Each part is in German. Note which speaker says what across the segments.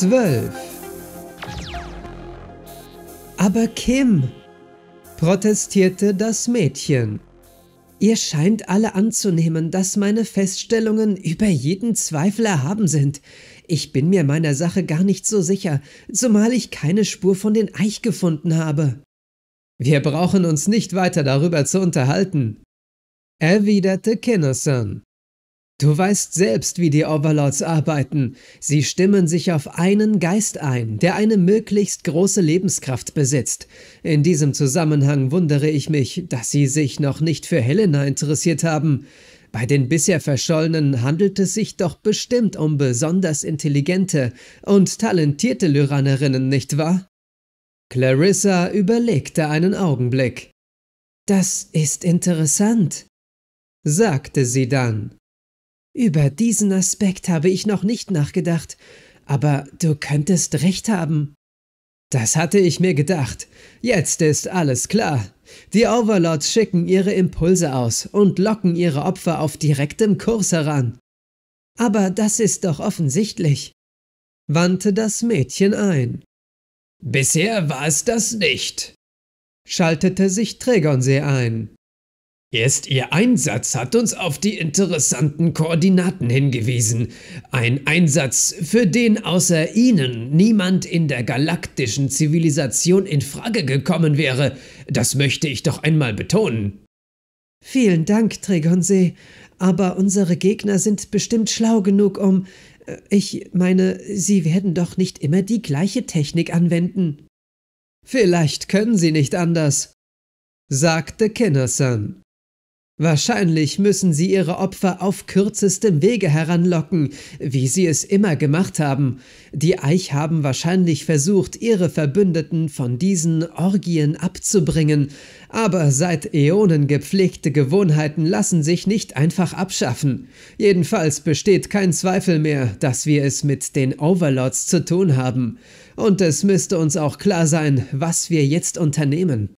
Speaker 1: 12. Aber Kim, protestierte das Mädchen. Ihr scheint alle anzunehmen, dass meine Feststellungen über jeden Zweifel erhaben sind. Ich bin mir meiner Sache gar nicht so sicher, zumal ich keine Spur von den Eich gefunden habe. Wir brauchen uns nicht weiter darüber zu unterhalten, erwiderte Kinnerson. Du weißt selbst, wie die Overlords arbeiten. Sie stimmen sich auf einen Geist ein, der eine möglichst große Lebenskraft besitzt. In diesem Zusammenhang wundere ich mich, dass sie sich noch nicht für Helena interessiert haben. Bei den bisher Verschollenen handelt es sich doch bestimmt um besonders intelligente und talentierte Lyranerinnen, nicht wahr? Clarissa überlegte einen Augenblick. Das ist interessant, sagte sie dann. Über diesen Aspekt habe ich noch nicht nachgedacht, aber du könntest recht haben. Das hatte ich mir gedacht. Jetzt ist alles klar. Die Overlords schicken ihre Impulse aus und locken ihre Opfer auf direktem Kurs heran. Aber das ist doch offensichtlich, wandte das Mädchen ein. Bisher war es das nicht, schaltete sich Tregonsee ein. Erst ihr Einsatz hat uns auf die interessanten Koordinaten hingewiesen. Ein Einsatz, für den außer Ihnen niemand in der galaktischen Zivilisation in Frage gekommen wäre. Das möchte ich doch einmal betonen. Vielen Dank, Tregonsee. Aber unsere Gegner sind bestimmt schlau genug, um. Äh, ich meine, sie werden doch nicht immer die gleiche Technik anwenden. Vielleicht können sie nicht anders, sagte Kennerson. Wahrscheinlich müssen sie ihre Opfer auf kürzestem Wege heranlocken, wie sie es immer gemacht haben. Die Eich haben wahrscheinlich versucht, ihre Verbündeten von diesen Orgien abzubringen, aber seit Äonen gepflegte Gewohnheiten lassen sich nicht einfach abschaffen. Jedenfalls besteht kein Zweifel mehr, dass wir es mit den Overlords zu tun haben. Und es müsste uns auch klar sein, was wir jetzt unternehmen.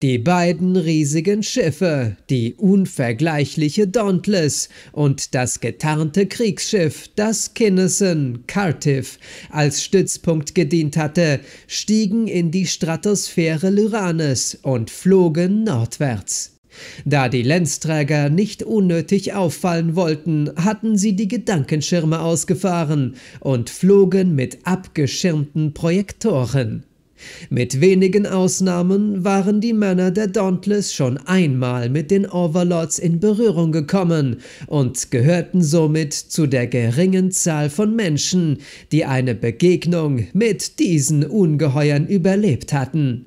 Speaker 1: Die beiden riesigen Schiffe, die unvergleichliche Dauntless und das getarnte Kriegsschiff, das Kinnison Cardiff als Stützpunkt gedient hatte, stiegen in die Stratosphäre Lyranes und flogen nordwärts. Da die Lenzträger nicht unnötig auffallen wollten, hatten sie die Gedankenschirme ausgefahren und flogen mit abgeschirmten Projektoren. Mit wenigen Ausnahmen waren die Männer der Dauntless schon einmal mit den Overlords in Berührung gekommen und gehörten somit zu der geringen Zahl von Menschen, die eine Begegnung mit diesen Ungeheuern überlebt hatten.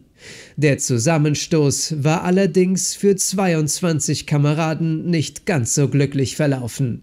Speaker 1: Der Zusammenstoß war allerdings für 22 Kameraden nicht ganz so glücklich verlaufen.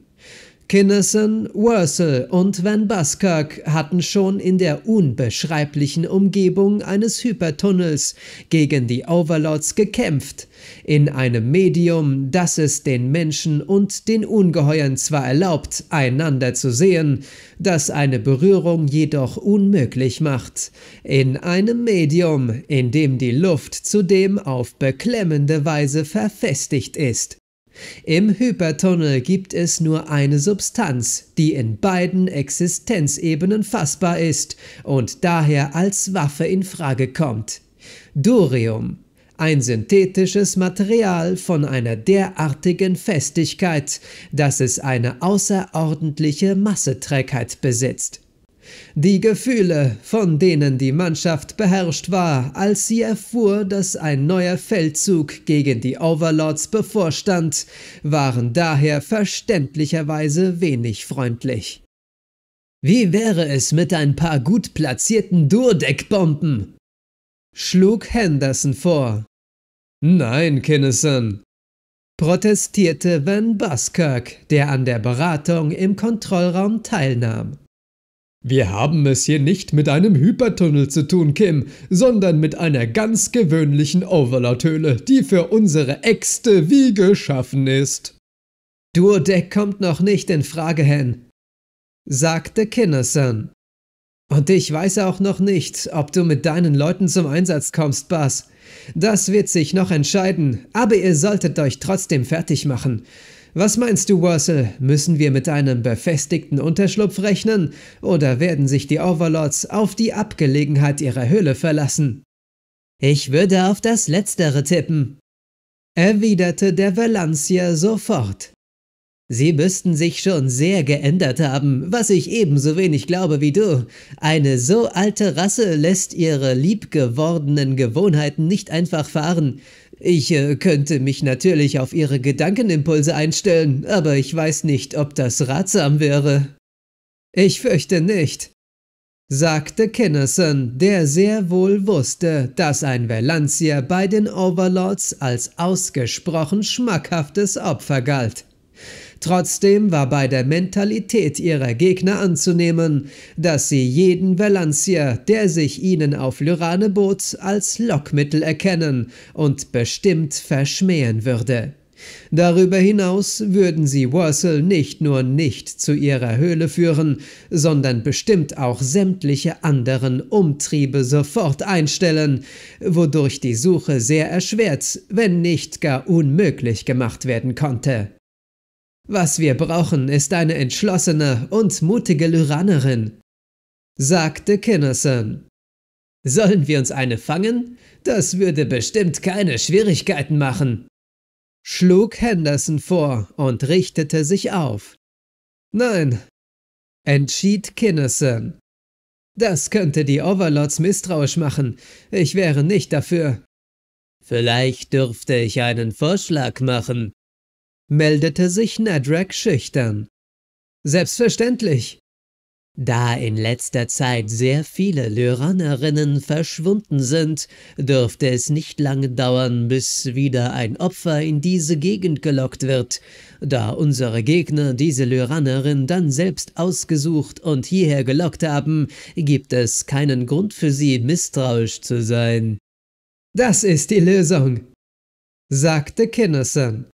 Speaker 1: Kinnison, Wurzel und Van Buskirk hatten schon in der unbeschreiblichen Umgebung eines Hypertunnels gegen die Overlords gekämpft, in einem Medium, das es den Menschen und den Ungeheuern zwar erlaubt, einander zu sehen, das eine Berührung jedoch unmöglich macht, in einem Medium, in dem die Luft zudem auf beklemmende Weise verfestigt ist. Im Hypertunnel gibt es nur eine Substanz, die in beiden Existenzebenen fassbar ist und daher als Waffe in Frage kommt. Durium, ein synthetisches Material von einer derartigen Festigkeit, dass es eine außerordentliche Masseträgheit besitzt. Die Gefühle, von denen die Mannschaft beherrscht war, als sie erfuhr, dass ein neuer Feldzug gegen die Overlords bevorstand, waren daher verständlicherweise wenig freundlich. Wie wäre es mit ein paar gut platzierten durdeck schlug Henderson vor. Nein, Kinnison, protestierte Van Buskirk, der an der Beratung im Kontrollraum teilnahm. Wir haben es hier nicht mit einem Hypertunnel zu tun, Kim, sondern mit einer ganz gewöhnlichen Overlord-Höhle, die für unsere Äxte wie geschaffen ist. Duodeck kommt noch nicht in Frage, Hen, sagte Kinnerson. Und ich weiß auch noch nicht, ob du mit deinen Leuten zum Einsatz kommst, Bas. Das wird sich noch entscheiden, aber ihr solltet euch trotzdem fertig machen. Was meinst du, Wurzel? Müssen wir mit einem befestigten Unterschlupf rechnen? Oder werden sich die Overlords auf die Abgelegenheit ihrer Höhle verlassen? Ich würde auf das Letztere tippen, erwiderte der Valancier sofort. Sie müssten sich schon sehr geändert haben, was ich ebenso wenig glaube wie du. Eine so alte Rasse lässt ihre liebgewordenen Gewohnheiten nicht einfach fahren. Ich äh, könnte mich natürlich auf Ihre Gedankenimpulse einstellen, aber ich weiß nicht, ob das ratsam wäre. Ich fürchte nicht, sagte Kennerson, der sehr wohl wusste, dass ein Velancia bei den Overlords als ausgesprochen schmackhaftes Opfer galt. Trotzdem war bei der Mentalität ihrer Gegner anzunehmen, dass sie jeden Valancier, der sich ihnen auf Lyrane bot, als Lockmittel erkennen und bestimmt verschmähen würde. Darüber hinaus würden sie Wurzel nicht nur nicht zu ihrer Höhle führen, sondern bestimmt auch sämtliche anderen Umtriebe sofort einstellen, wodurch die Suche sehr erschwert, wenn nicht gar unmöglich gemacht werden konnte. Was wir brauchen, ist eine entschlossene und mutige Lyranerin, sagte Kinnerson. Sollen wir uns eine fangen? Das würde bestimmt keine Schwierigkeiten machen, schlug Henderson vor und richtete sich auf. Nein, entschied Kinnison. Das könnte die Overlords misstrauisch machen. Ich wäre nicht dafür. Vielleicht dürfte ich einen Vorschlag machen, meldete sich Nedrek schüchtern. Selbstverständlich. Da in letzter Zeit sehr viele Lyranerinnen verschwunden sind, dürfte es nicht lange dauern, bis wieder ein Opfer in diese Gegend gelockt wird, da unsere Gegner diese Lyranerin dann selbst ausgesucht und hierher gelockt haben, gibt es keinen Grund für sie misstrauisch zu sein. Das ist die Lösung, sagte Kinnison.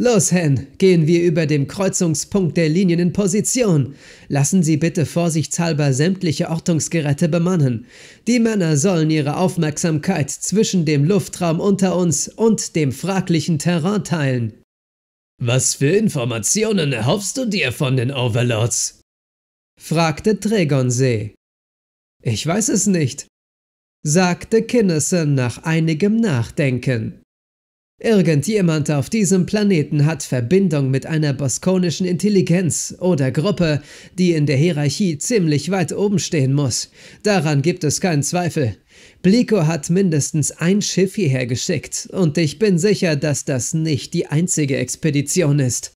Speaker 1: Los, Hen, gehen wir über dem Kreuzungspunkt der Linien in Position. Lassen Sie bitte vorsichtshalber sämtliche Ortungsgeräte bemannen. Die Männer sollen ihre Aufmerksamkeit zwischen dem Luftraum unter uns und dem fraglichen Terrain teilen. Was für Informationen erhoffst du dir von den Overlords? fragte Tregonsee. Ich weiß es nicht, sagte Kinnison nach einigem Nachdenken. Irgendjemand auf diesem Planeten hat Verbindung mit einer boskonischen Intelligenz oder Gruppe, die in der Hierarchie ziemlich weit oben stehen muss. Daran gibt es keinen Zweifel. Bliko hat mindestens ein Schiff hierher geschickt, und ich bin sicher, dass das nicht die einzige Expedition ist.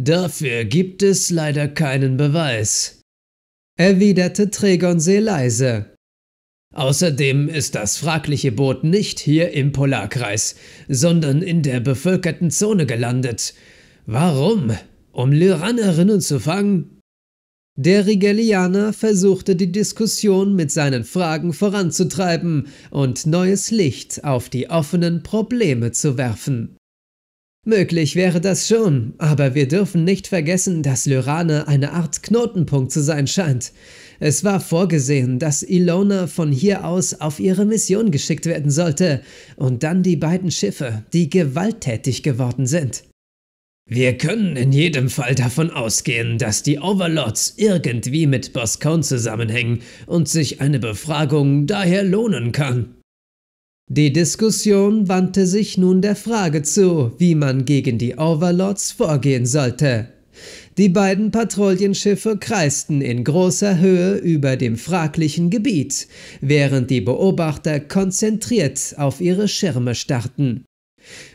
Speaker 1: Dafür gibt es leider keinen Beweis, erwiderte Tregonse leise. Außerdem ist das fragliche Boot nicht hier im Polarkreis, sondern in der bevölkerten Zone gelandet. Warum? Um Lyrannerinnen zu fangen? Der Rigelianer versuchte die Diskussion mit seinen Fragen voranzutreiben und neues Licht auf die offenen Probleme zu werfen. Möglich wäre das schon, aber wir dürfen nicht vergessen, dass Lyrane eine Art Knotenpunkt zu sein scheint. Es war vorgesehen, dass Ilona von hier aus auf ihre Mission geschickt werden sollte und dann die beiden Schiffe, die gewalttätig geworden sind. Wir können in jedem Fall davon ausgehen, dass die Overlords irgendwie mit Boscone zusammenhängen und sich eine Befragung daher lohnen kann. Die Diskussion wandte sich nun der Frage zu, wie man gegen die Overlords vorgehen sollte. Die beiden Patrouillenschiffe kreisten in großer Höhe über dem fraglichen Gebiet, während die Beobachter konzentriert auf ihre Schirme starrten.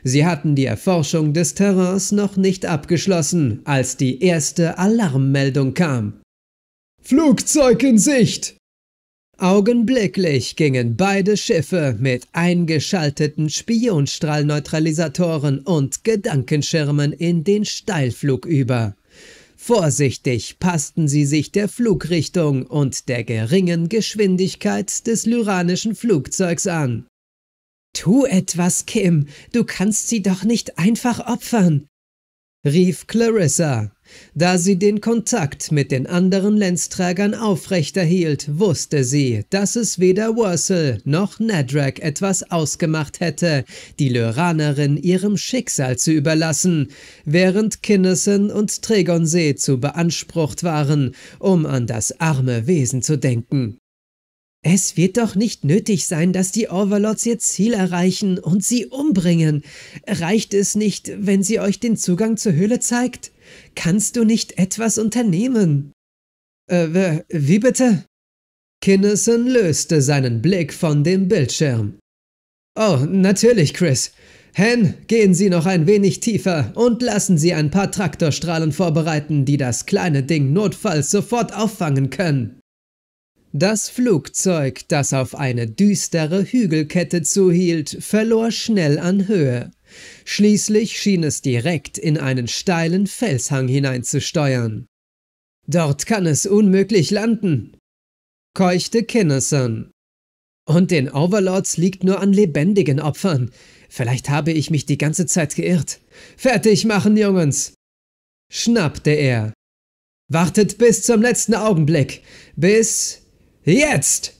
Speaker 1: Sie hatten die Erforschung des Terrains noch nicht abgeschlossen, als die erste Alarmmeldung kam. Flugzeug in Sicht! Augenblicklich gingen beide Schiffe mit eingeschalteten Spionstrahlneutralisatoren und Gedankenschirmen in den Steilflug über. Vorsichtig passten sie sich der Flugrichtung und der geringen Geschwindigkeit des lyranischen Flugzeugs an. Tu etwas, Kim, du kannst sie doch nicht einfach opfern, rief Clarissa. Da sie den Kontakt mit den anderen Lenzträgern aufrechterhielt, wusste sie, dass es weder Wurzel noch Nedrak etwas ausgemacht hätte, die Lyranerin ihrem Schicksal zu überlassen, während Kinnison und Tregonsee zu beansprucht waren, um an das arme Wesen zu denken. Es wird doch nicht nötig sein, dass die Overlords ihr Ziel erreichen und sie umbringen. Reicht es nicht, wenn sie euch den Zugang zur Höhle zeigt? Kannst du nicht etwas unternehmen? Äh, wie bitte? Kinnison löste seinen Blick von dem Bildschirm. Oh, natürlich, Chris. Hen, gehen Sie noch ein wenig tiefer und lassen Sie ein paar Traktorstrahlen vorbereiten, die das kleine Ding notfalls sofort auffangen können. Das Flugzeug, das auf eine düstere Hügelkette zuhielt, verlor schnell an Höhe. Schließlich schien es direkt in einen steilen Felshang hineinzusteuern. Dort kann es unmöglich landen, keuchte Kinnison. Und den Overlords liegt nur an lebendigen Opfern. Vielleicht habe ich mich die ganze Zeit geirrt. Fertig machen, Jungens! schnappte er. Wartet bis zum letzten Augenblick, bis Jetzt!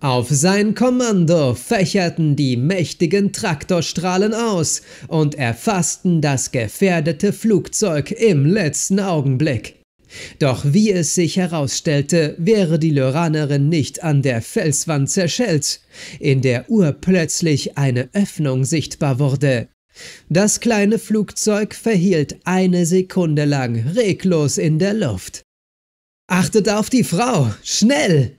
Speaker 1: Auf sein Kommando fächerten die mächtigen Traktorstrahlen aus und erfassten das gefährdete Flugzeug im letzten Augenblick. Doch wie es sich herausstellte, wäre die Lyranerin nicht an der Felswand zerschellt, in der urplötzlich eine Öffnung sichtbar wurde. Das kleine Flugzeug verhielt eine Sekunde lang reglos in der Luft. Achtet auf die Frau! Schnell!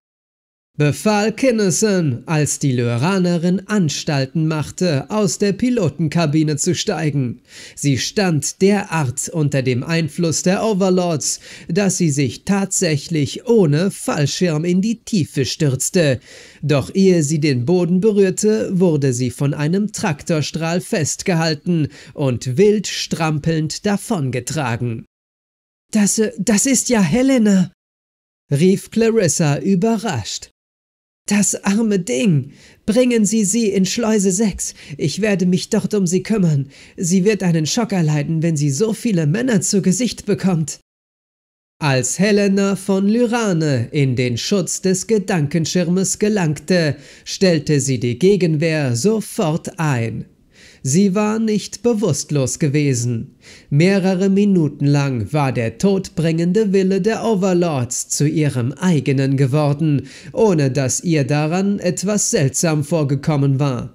Speaker 1: befahl Kinnison, als die Lyranerin Anstalten machte, aus der Pilotenkabine zu steigen. Sie stand derart unter dem Einfluss der Overlords, dass sie sich tatsächlich ohne Fallschirm in die Tiefe stürzte. Doch ehe sie den Boden berührte, wurde sie von einem Traktorstrahl festgehalten und wild strampelnd davongetragen. Das, äh, das ist ja Helena, rief Clarissa überrascht. Das arme Ding. Bringen Sie sie in Schleuse 6. Ich werde mich dort um sie kümmern. Sie wird einen Schock erleiden, wenn sie so viele Männer zu Gesicht bekommt. Als Helena von Lyrane in den Schutz des Gedankenschirmes gelangte, stellte sie die Gegenwehr sofort ein. Sie war nicht bewusstlos gewesen. Mehrere Minuten lang war der todbringende Wille der Overlords zu ihrem eigenen geworden, ohne dass ihr daran etwas seltsam vorgekommen war.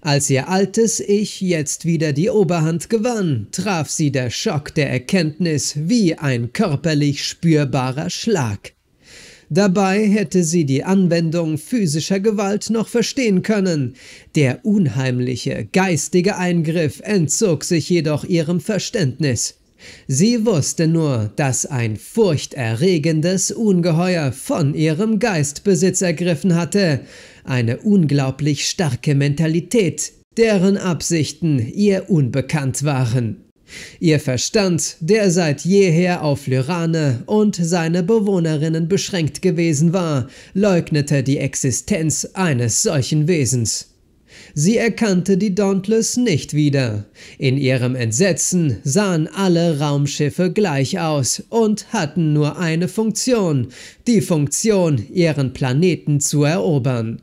Speaker 1: Als ihr altes Ich jetzt wieder die Oberhand gewann, traf sie der Schock der Erkenntnis wie ein körperlich spürbarer Schlag. Dabei hätte sie die Anwendung physischer Gewalt noch verstehen können. Der unheimliche, geistige Eingriff entzog sich jedoch ihrem Verständnis. Sie wusste nur, dass ein furchterregendes Ungeheuer von ihrem Geistbesitz ergriffen hatte, eine unglaublich starke Mentalität, deren Absichten ihr unbekannt waren. Ihr Verstand, der seit jeher auf Lyrane und seine Bewohnerinnen beschränkt gewesen war, leugnete die Existenz eines solchen Wesens. Sie erkannte die Dauntless nicht wieder. In ihrem Entsetzen sahen alle Raumschiffe gleich aus und hatten nur eine Funktion, die Funktion, ihren Planeten zu erobern.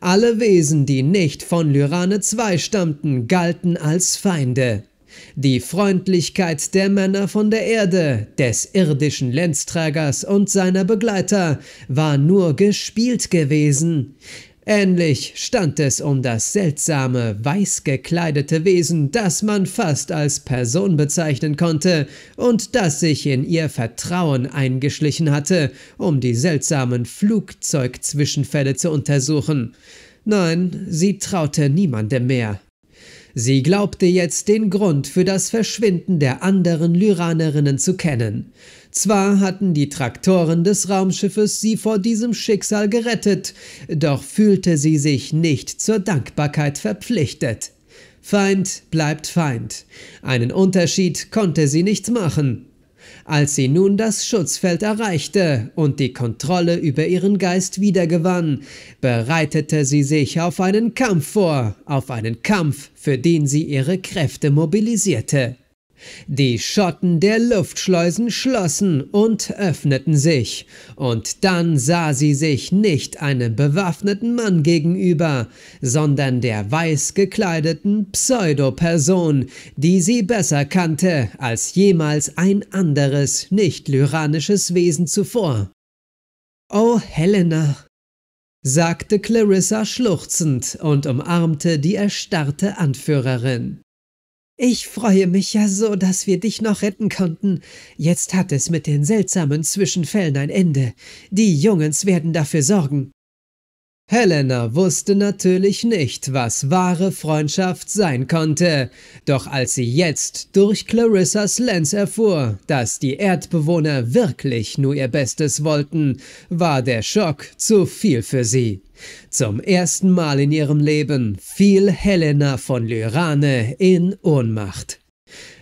Speaker 1: Alle Wesen, die nicht von Lyrane 2 stammten, galten als Feinde die Freundlichkeit der Männer von der Erde, des irdischen Lenzträgers und seiner Begleiter war nur gespielt gewesen. Ähnlich stand es um das seltsame, weiß gekleidete Wesen, das man fast als Person bezeichnen konnte und das sich in ihr Vertrauen eingeschlichen hatte, um die seltsamen Flugzeugzwischenfälle zu untersuchen. Nein, sie traute niemandem mehr, Sie glaubte jetzt den Grund für das Verschwinden der anderen Lyranerinnen zu kennen. Zwar hatten die Traktoren des Raumschiffes sie vor diesem Schicksal gerettet, doch fühlte sie sich nicht zur Dankbarkeit verpflichtet. Feind bleibt Feind. Einen Unterschied konnte sie nicht machen. Als sie nun das Schutzfeld erreichte und die Kontrolle über ihren Geist wiedergewann, bereitete sie sich auf einen Kampf vor, auf einen Kampf, für den sie ihre Kräfte mobilisierte. Die Schotten der Luftschleusen schlossen und öffneten sich, und dann sah sie sich nicht einem bewaffneten Mann gegenüber, sondern der weiß gekleideten Pseudoperson, die sie besser kannte als jemals ein anderes nicht-lyranisches Wesen zuvor. Oh Helena, sagte Clarissa schluchzend und umarmte die erstarrte Anführerin. Ich freue mich ja so, dass wir dich noch retten konnten. Jetzt hat es mit den seltsamen Zwischenfällen ein Ende. Die Jungens werden dafür sorgen. Helena wusste natürlich nicht, was wahre Freundschaft sein konnte. Doch als sie jetzt durch Clarissas Lens erfuhr, dass die Erdbewohner wirklich nur ihr Bestes wollten, war der Schock zu viel für sie. Zum ersten Mal in ihrem Leben fiel Helena von Lyrane in Ohnmacht.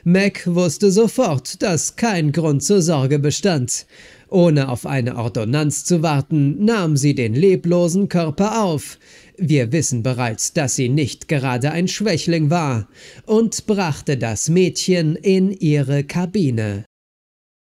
Speaker 1: Mac wusste sofort, dass kein Grund zur Sorge bestand. Ohne auf eine Ordonnanz zu warten, nahm sie den leblosen Körper auf, wir wissen bereits, dass sie nicht gerade ein Schwächling war, und brachte das Mädchen in ihre Kabine.